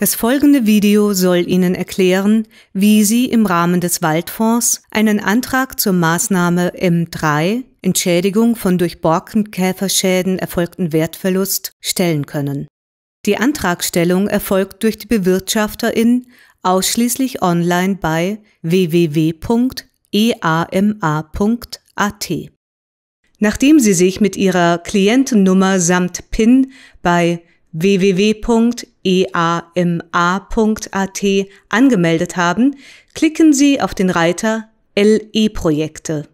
Das folgende Video soll Ihnen erklären, wie Sie im Rahmen des Waldfonds einen Antrag zur Maßnahme M3 Entschädigung von durch Borkenkäferschäden erfolgten Wertverlust stellen können. Die Antragstellung erfolgt durch die Bewirtschafterin ausschließlich online bei www.eama.at. E Nachdem Sie sich mit Ihrer Klientennummer samt PIN bei www.eama.at e angemeldet haben, klicken Sie auf den Reiter LE-Projekte.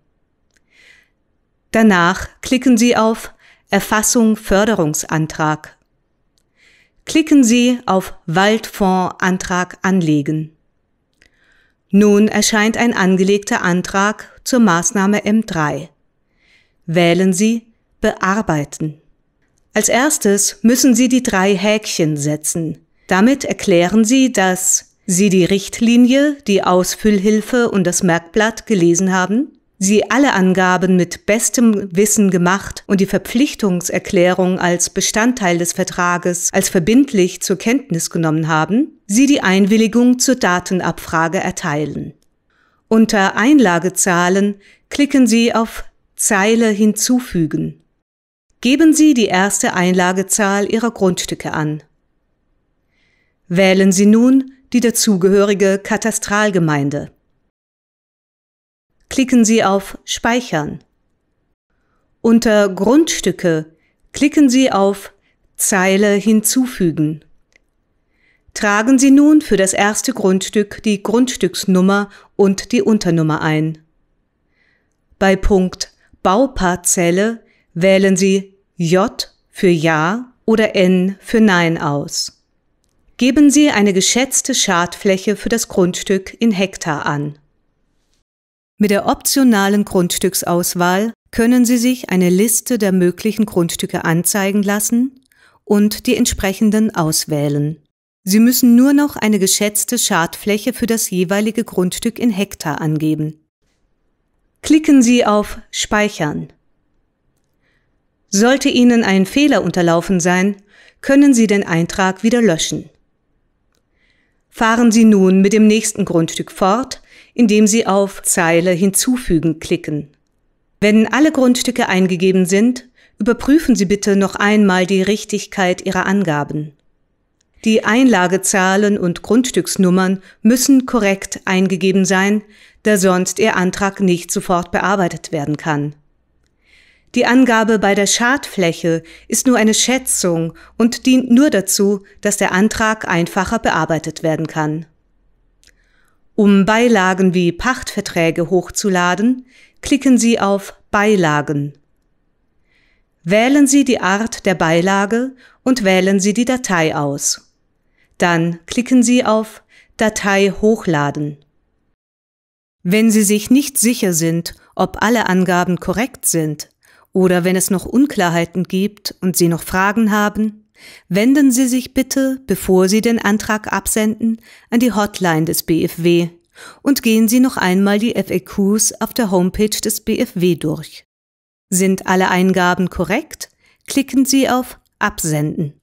Danach klicken Sie auf Erfassung Förderungsantrag. Klicken Sie auf Waldfondsantrag anlegen. Nun erscheint ein angelegter Antrag zur Maßnahme M3. Wählen Sie Bearbeiten. Als erstes müssen Sie die drei Häkchen setzen. Damit erklären Sie, dass Sie die Richtlinie, die Ausfüllhilfe und das Merkblatt gelesen haben, Sie alle Angaben mit bestem Wissen gemacht und die Verpflichtungserklärung als Bestandteil des Vertrages als verbindlich zur Kenntnis genommen haben, Sie die Einwilligung zur Datenabfrage erteilen. Unter Einlagezahlen klicken Sie auf Zeile hinzufügen. Geben Sie die erste Einlagezahl Ihrer Grundstücke an. Wählen Sie nun die dazugehörige Katastralgemeinde. Klicken Sie auf Speichern. Unter Grundstücke klicken Sie auf Zeile hinzufügen. Tragen Sie nun für das erste Grundstück die Grundstücksnummer und die Unternummer ein. Bei Punkt Bauparzelle wählen Sie J für Ja oder N für Nein aus. Geben Sie eine geschätzte Schadfläche für das Grundstück in Hektar an. Mit der optionalen Grundstücksauswahl können Sie sich eine Liste der möglichen Grundstücke anzeigen lassen und die entsprechenden auswählen. Sie müssen nur noch eine geschätzte Schadfläche für das jeweilige Grundstück in Hektar angeben. Klicken Sie auf Speichern. Sollte Ihnen ein Fehler unterlaufen sein, können Sie den Eintrag wieder löschen. Fahren Sie nun mit dem nächsten Grundstück fort, indem Sie auf Zeile hinzufügen klicken. Wenn alle Grundstücke eingegeben sind, überprüfen Sie bitte noch einmal die Richtigkeit Ihrer Angaben. Die Einlagezahlen und Grundstücksnummern müssen korrekt eingegeben sein, da sonst Ihr Antrag nicht sofort bearbeitet werden kann. Die Angabe bei der Schadfläche ist nur eine Schätzung und dient nur dazu, dass der Antrag einfacher bearbeitet werden kann. Um Beilagen wie Pachtverträge hochzuladen, klicken Sie auf Beilagen. Wählen Sie die Art der Beilage und wählen Sie die Datei aus. Dann klicken Sie auf Datei hochladen. Wenn Sie sich nicht sicher sind, ob alle Angaben korrekt sind, oder wenn es noch Unklarheiten gibt und Sie noch Fragen haben, wenden Sie sich bitte, bevor Sie den Antrag absenden, an die Hotline des BFW und gehen Sie noch einmal die FAQs auf der Homepage des BFW durch. Sind alle Eingaben korrekt? Klicken Sie auf Absenden.